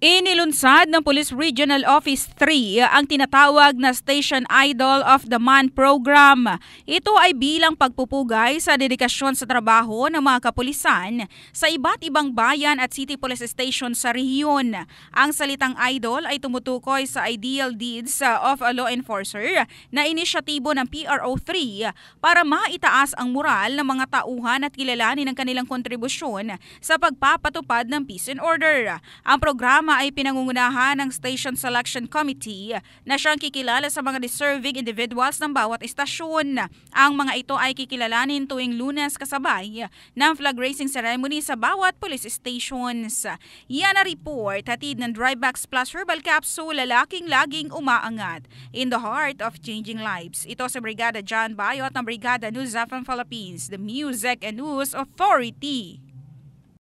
Inilunsad ng Police Regional Office 3 eh, ang tinatawag na Station Idol of the Month program. Ito ay bilang pagpupugay sa dedikasyon sa trabaho ng mga kapulisan sa iba't ibang bayan at city police station sa rehiyon. Ang salitang idol ay tumutukoy sa ideal deeds eh, of a law enforcer na inisyatibo ng PRO3 eh, para maitaas ang moral ng mga tauhan at kilalanin ang kanilang kontribusyon sa pagpapatupad ng peace and order. Ang program programa ay pinangungunahan ng Station Selection Committee na siyang kikilala sa mga deserving individuals ng bawat istasyon. Ang mga ito ay kikilalanin tuwing lunes kasabay ng flag raising ceremony sa bawat police stations. Yan na report hatid ng Drybacks Plus Herbal Capsule lalaking laging umaangat in the heart of changing lives. Ito sa Brigada John Bayot ng Brigada News Zafan Philippines, the Music and News Authority.